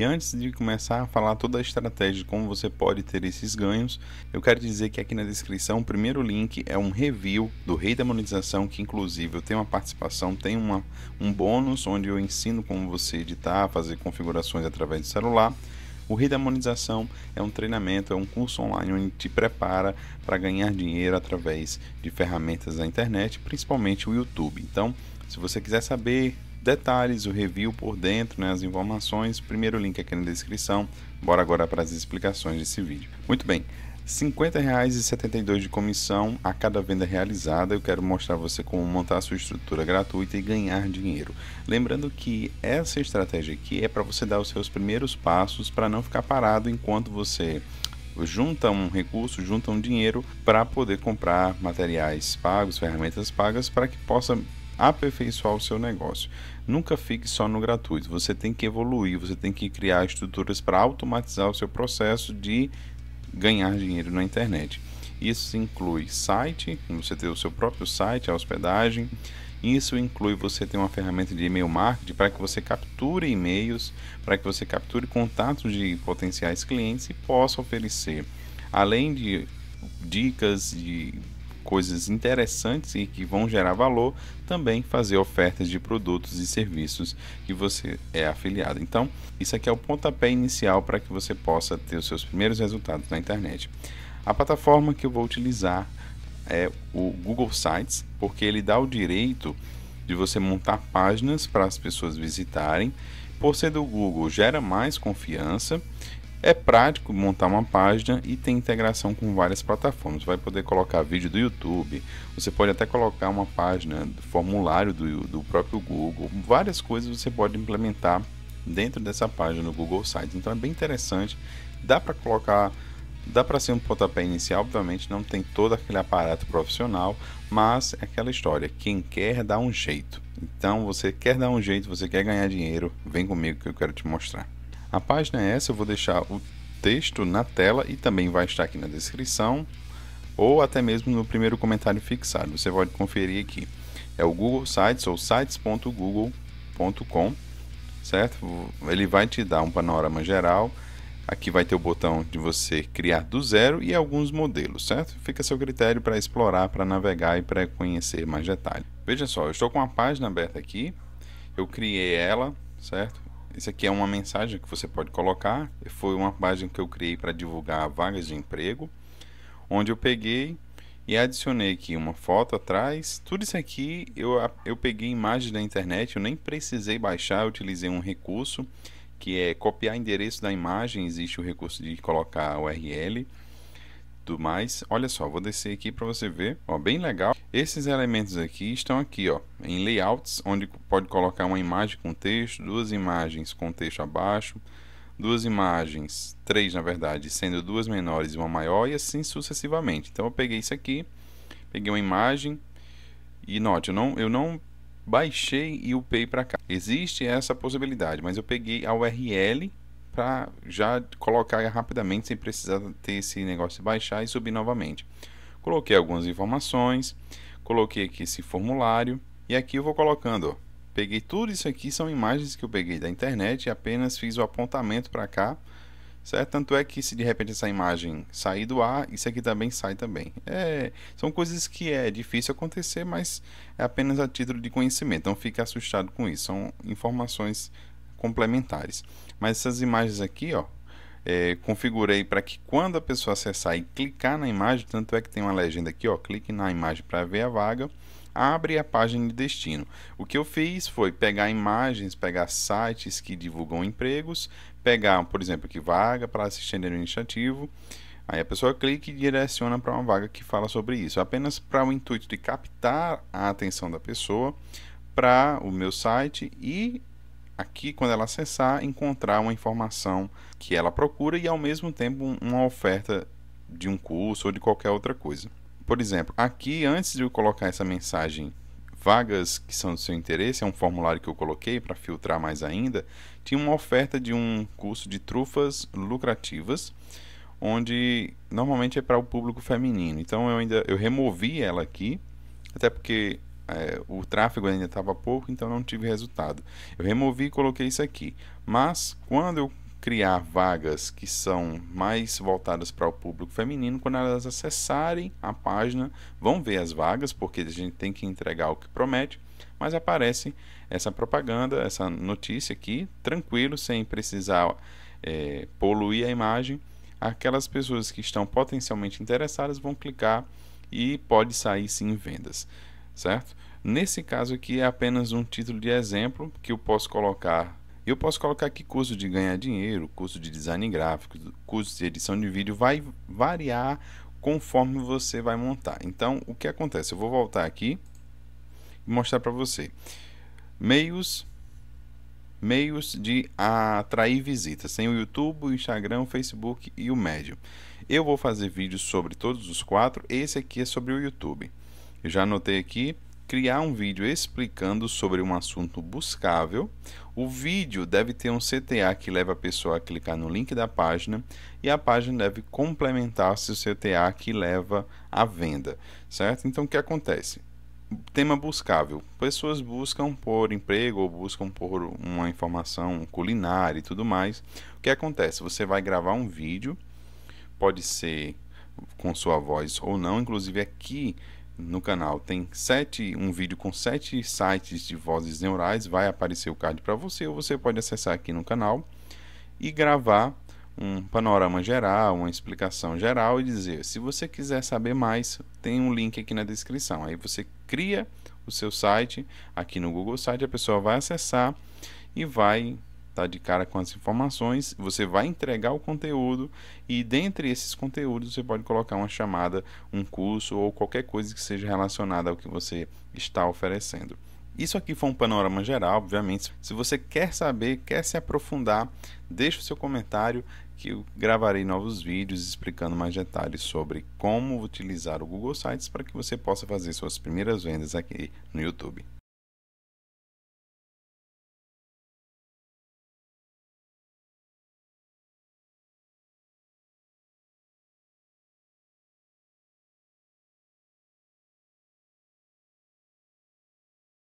E antes de começar a falar toda a estratégia de como você pode ter esses ganhos, eu quero dizer que aqui na descrição o primeiro link é um review do Rei da Monetização, que inclusive eu tenho uma participação, tem uma, um bônus onde eu ensino como você editar, fazer configurações através de celular. O Rei da Monetização é um treinamento, é um curso online onde te prepara para ganhar dinheiro através de ferramentas da internet, principalmente o YouTube. Então, se você quiser saber detalhes, o review por dentro, né, as informações. Primeiro link aqui na descrição. Bora agora para as explicações desse vídeo. Muito bem. R$ 50,72 de comissão a cada venda realizada. Eu quero mostrar você como montar a sua estrutura gratuita e ganhar dinheiro. Lembrando que essa estratégia aqui é para você dar os seus primeiros passos para não ficar parado enquanto você junta um recurso, junta um dinheiro para poder comprar materiais pagos, ferramentas pagas para que possa aperfeiçoar o seu negócio. Nunca fique só no gratuito, você tem que evoluir, você tem que criar estruturas para automatizar o seu processo de ganhar dinheiro na internet. Isso inclui site, você ter o seu próprio site, a hospedagem. Isso inclui você ter uma ferramenta de e-mail marketing para que você capture e-mails, para que você capture contatos de potenciais clientes e possa oferecer, além de dicas de coisas interessantes e que vão gerar valor, também fazer ofertas de produtos e serviços que você é afiliado. Então, isso aqui é o pontapé inicial para que você possa ter os seus primeiros resultados na internet. A plataforma que eu vou utilizar é o Google Sites, porque ele dá o direito de você montar páginas para as pessoas visitarem. Por ser do Google, gera mais confiança é prático montar uma página e tem integração com várias plataformas. Você vai poder colocar vídeo do YouTube, você pode até colocar uma página do formulário do, do próprio Google. Várias coisas você pode implementar dentro dessa página no Google Sites. Então é bem interessante. Dá para colocar, dá para ser um pontapé inicial, obviamente não tem todo aquele aparato profissional, mas é aquela história, quem quer dá um jeito. Então você quer dar um jeito, você quer ganhar dinheiro, vem comigo que eu quero te mostrar. A página é essa, eu vou deixar o texto na tela e também vai estar aqui na descrição ou até mesmo no primeiro comentário fixado. Você pode conferir aqui. É o Google Sites ou sites.google.com, certo? Ele vai te dar um panorama geral. Aqui vai ter o botão de você criar do zero e alguns modelos, certo? Fica a seu critério para explorar, para navegar e para conhecer mais detalhes. Veja só, eu estou com a página aberta aqui. Eu criei ela, certo? Isso aqui é uma mensagem que você pode colocar. Foi uma página que eu criei para divulgar vagas de emprego, onde eu peguei e adicionei aqui uma foto atrás. Tudo isso aqui eu, eu peguei imagens da internet, eu nem precisei baixar, eu utilizei um recurso que é copiar endereço da imagem, existe o recurso de colocar a URL tudo mais. Olha só, vou descer aqui para você ver, ó, bem legal. Esses elementos aqui estão aqui, ó, em layouts, onde pode colocar uma imagem com texto, duas imagens com texto abaixo, duas imagens, três na verdade, sendo duas menores e uma maior e assim sucessivamente. Então eu peguei isso aqui, peguei uma imagem e note, eu não, eu não baixei e upei para cá. Existe essa possibilidade, mas eu peguei a URL para já colocar rapidamente sem precisar ter esse negócio baixar e subir novamente. Coloquei algumas informações, coloquei aqui esse formulário e aqui eu vou colocando. Ó. Peguei tudo isso aqui, são imagens que eu peguei da internet e apenas fiz o apontamento para cá, certo? Tanto é que se de repente essa imagem sair do ar, isso aqui também sai também. É, são coisas que é difícil acontecer, mas é apenas a título de conhecimento, não fique assustado com isso, são informações complementares. Mas essas imagens aqui, ó, é, configurei para que quando a pessoa acessar e clicar na imagem, tanto é que tem uma legenda aqui, ó, clique na imagem para ver a vaga, abre a página de destino. O que eu fiz foi pegar imagens, pegar sites que divulgam empregos, pegar, por exemplo, que vaga para assistente administrativo, aí a pessoa clica e direciona para uma vaga que fala sobre isso, apenas para o intuito de captar a atenção da pessoa para o meu site e aqui, quando ela acessar, encontrar uma informação que ela procura e ao mesmo tempo uma oferta de um curso ou de qualquer outra coisa. Por exemplo, aqui antes de eu colocar essa mensagem vagas que são do seu interesse, é um formulário que eu coloquei para filtrar mais ainda, tinha uma oferta de um curso de trufas lucrativas, onde normalmente é para o público feminino. Então eu ainda eu removi ela aqui, até porque é, o tráfego ainda estava pouco, então não tive resultado. Eu removi e coloquei isso aqui. Mas quando eu criar vagas que são mais voltadas para o público feminino, quando elas acessarem a página, vão ver as vagas, porque a gente tem que entregar o que promete, mas aparece essa propaganda, essa notícia aqui, tranquilo, sem precisar é, poluir a imagem. Aquelas pessoas que estão potencialmente interessadas vão clicar e pode sair sim vendas certo? Nesse caso aqui é apenas um título de exemplo que eu posso colocar. Eu posso colocar aqui curso de ganhar dinheiro, curso de design gráfico, curso de edição de vídeo, vai variar conforme você vai montar. Então, o que acontece? Eu vou voltar aqui e mostrar para você. Meios meios de atrair visitas. Tem o YouTube, o Instagram, o Facebook e o Medium. Eu vou fazer vídeos sobre todos os quatro. Esse aqui é sobre o YouTube. Eu já anotei aqui criar um vídeo explicando sobre um assunto buscável. O vídeo deve ter um CTA que leva a pessoa a clicar no link da página e a página deve complementar seu CTA que leva à venda, certo? Então o que acontece? Tema buscável. Pessoas buscam por emprego ou buscam por uma informação culinária e tudo mais. O que acontece? Você vai gravar um vídeo, pode ser com sua voz ou não, inclusive aqui no canal tem sete, um vídeo com sete sites de vozes neurais, vai aparecer o card para você, ou você pode acessar aqui no canal e gravar um panorama geral, uma explicação geral e dizer, se você quiser saber mais, tem um link aqui na descrição. Aí você cria o seu site aqui no Google Site, a pessoa vai acessar e vai tá de cara com as informações, você vai entregar o conteúdo e dentre esses conteúdos você pode colocar uma chamada, um curso ou qualquer coisa que seja relacionada ao que você está oferecendo. Isso aqui foi um panorama geral, obviamente. Se você quer saber, quer se aprofundar, deixe o seu comentário que eu gravarei novos vídeos explicando mais detalhes sobre como utilizar o Google Sites para que você possa fazer suas primeiras vendas aqui no YouTube.